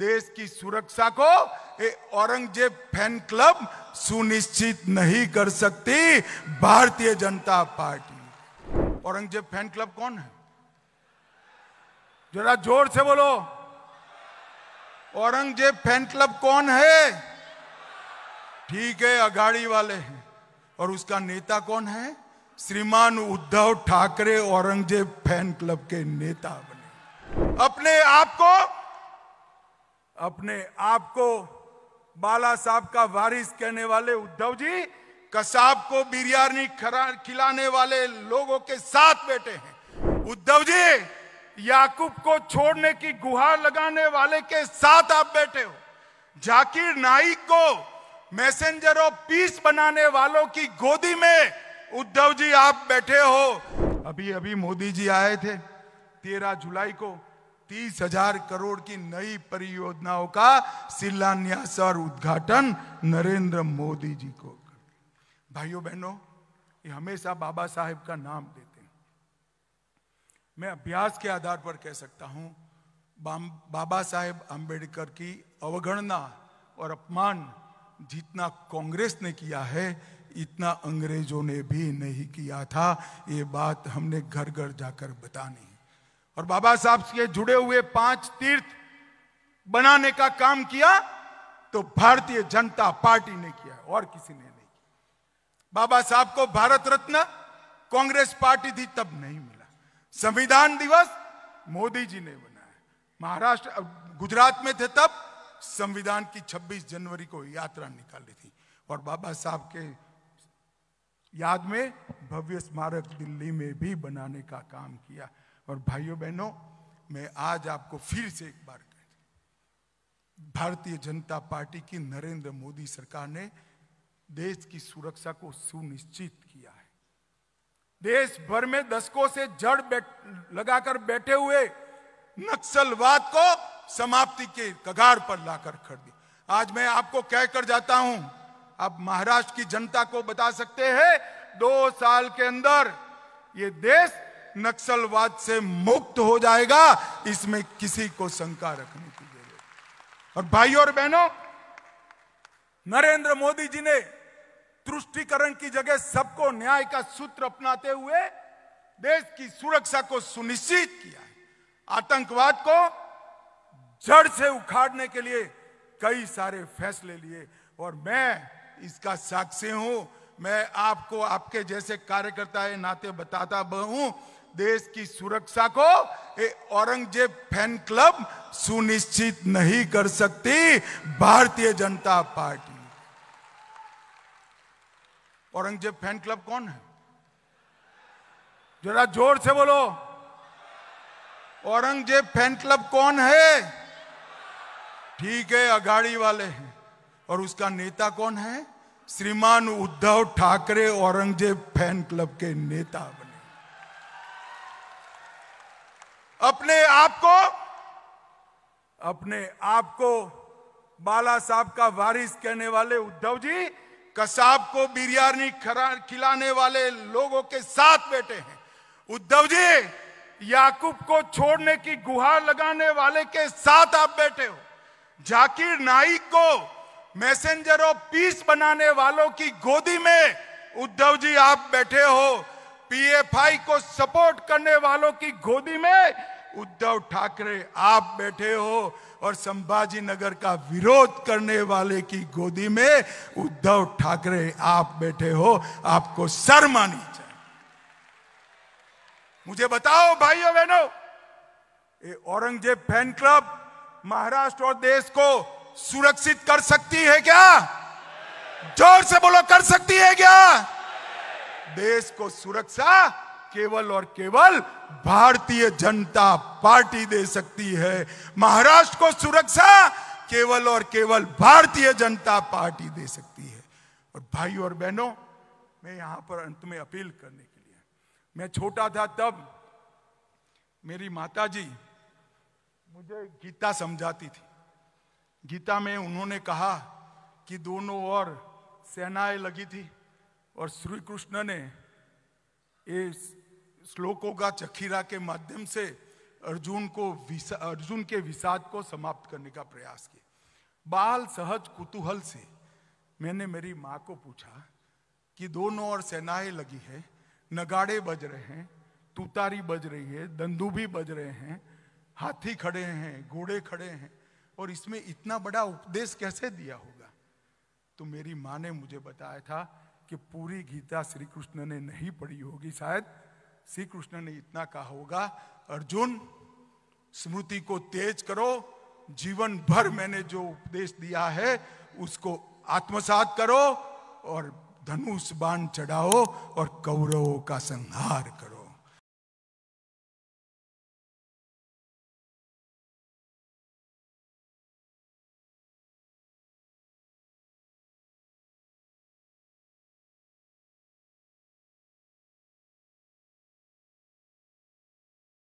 देश की सुरक्षा को औरंगजेब फैन क्लब सुनिश्चित नहीं कर सकती भारतीय जनता पार्टी औरंगजेब फैन क्लब कौन है जरा जोर से बोलो औरंगजेब फैन क्लब कौन है ठीक है अगाड़ी वाले हैं और उसका नेता कौन है श्रीमान उद्धव ठाकरे औरंगजेब फैन क्लब के नेता बने अपने आप को अपने आप को बाला साहब का वारिस कहने वाले उद्धव जी कसाब को बिरयानी खिलाने वाले लोगों के साथ बैठे हैं उद्धव जी याकूब को छोड़ने की गुहार लगाने वाले के साथ आप बैठे हो जाकिर नाइक को मैसेंजर ऑफ पीस बनाने वालों की गोदी में उद्धव जी आप बैठे हो अभी अभी मोदी जी आए थे तेरह जुलाई को तीस हजार करोड़ की नई परियोजनाओं का शिलान्यास और उद्घाटन नरेंद्र मोदी जी को कर भाइयों बहनों ये हमेशा बाबा साहेब का नाम देते हैं मैं अभ्यास के आधार पर कह सकता हूं बाबा साहेब अंबेडकर की अवगणना और अपमान जितना कांग्रेस ने किया है इतना अंग्रेजों ने भी नहीं किया था ये बात हमने घर घर जाकर बतानी और बाबा साहब से जुड़े हुए पांच तीर्थ बनाने का काम किया तो भारतीय जनता पार्टी ने किया और किसी ने नहीं किया बाबा साहब को भारत रत्न कांग्रेस पार्टी थी तब नहीं मिला संविधान दिवस मोदी जी ने बनाया महाराष्ट्र गुजरात में थे तब संविधान की 26 जनवरी को यात्रा निकाली थी और बाबा साहब के याद में भव्य स्मारक दिल्ली में भी बनाने का काम किया और भाइयों बहनों मैं आज आपको फिर से एक बार भारतीय जनता पार्टी की नरेंद्र मोदी सरकार ने देश की सुरक्षा को सुनिश्चित किया है देश भर में दशकों से जड़ बैठ, लगाकर बैठे हुए नक्सलवाद को समाप्ति के कगार पर लाकर खड़ दिया आज मैं आपको कहकर जाता हूं आप महाराष्ट्र की जनता को बता सकते हैं दो साल के अंदर ये देश नक्सलवाद से मुक्त हो जाएगा इसमें किसी को शंका रखने की जरूरत और भाई और बहनों नरेंद्र मोदी जी ने तुष्टिकरण की जगह सबको न्याय का सूत्र अपनाते हुए देश की सुरक्षा को सुनिश्चित किया आतंकवाद को जड़ से उखाड़ने के लिए कई सारे फैसले लिए और मैं इसका साक्षी हूं मैं आपको आपके जैसे कार्यकर्ता है नाते बताता हूं देश की सुरक्षा को औरंगजेब फैन क्लब सुनिश्चित नहीं कर सकती भारतीय जनता पार्टी औरंगजेब फैन क्लब कौन है जरा जोर से बोलो औरंगजेब फैन क्लब कौन है ठीक है अगाड़ी वाले हैं और उसका नेता कौन है श्रीमान उद्धव ठाकरे औरंगजेब फैन क्लब के नेता अपने आप को अपने आप को बाला साहब का वारिस कहने वाले उद्धव जी कसाब को बिरयानी खिलाने वाले लोगों के साथ बैठे हैं उद्धव जी याकूब को छोड़ने की गुहार लगाने वाले के साथ आप बैठे हो जाकिर नाइक को मैसेंजर ऑफ पीस बनाने वालों की गोदी में उद्धव जी आप बैठे हो पीएफआई को सपोर्ट करने वालों की गोदी में उद्धव ठाकरे आप बैठे हो और संभाजी नगर का विरोध करने वाले की गोदी में उद्धव ठाकरे आप बैठे हो आपको सर मानी चाहिए मुझे बताओ भाइयों बहनों ये औरंगजेब फैन क्लब महाराष्ट्र और देश को सुरक्षित कर सकती है क्या जोर से बोलो कर सकती है क्या देश को सुरक्षा केवल और केवल भारतीय जनता पार्टी दे सकती है महाराष्ट्र को सुरक्षा केवल और केवल भारतीय जनता पार्टी दे सकती है और भाई और बहनों मैं यहां पर अंत में अपील करने के लिए मैं छोटा था तब मेरी माता जी मुझे गीता समझाती थी गीता में उन्होंने कहा कि दोनों और सेनाएं लगी थी और श्री कृष्ण ने इस श्लोकों का चखीरा के माध्यम से अर्जुन को अर्जुन के विषाद को समाप्त करने का प्रयास किया बाल सहज कुतूहल से मैंने मेरी माँ को पूछा कि दोनों ओर सेनाएं लगी है नगाड़े बज रहे हैं तुतारी बज रही है भी बज रहे हैं हाथी खड़े हैं घोड़े खड़े हैं और इसमें इतना बड़ा उपदेश कैसे दिया होगा तो मेरी माँ ने मुझे बताया था कि पूरी गीता श्री कृष्ण ने नहीं पढ़ी होगी शायद श्री कृष्ण ने इतना कहा होगा अर्जुन स्मृति को तेज करो जीवन भर मैंने जो उपदेश दिया है उसको आत्मसात करो और धनुष बाण चढ़ाओ और कौरवों का संहार करो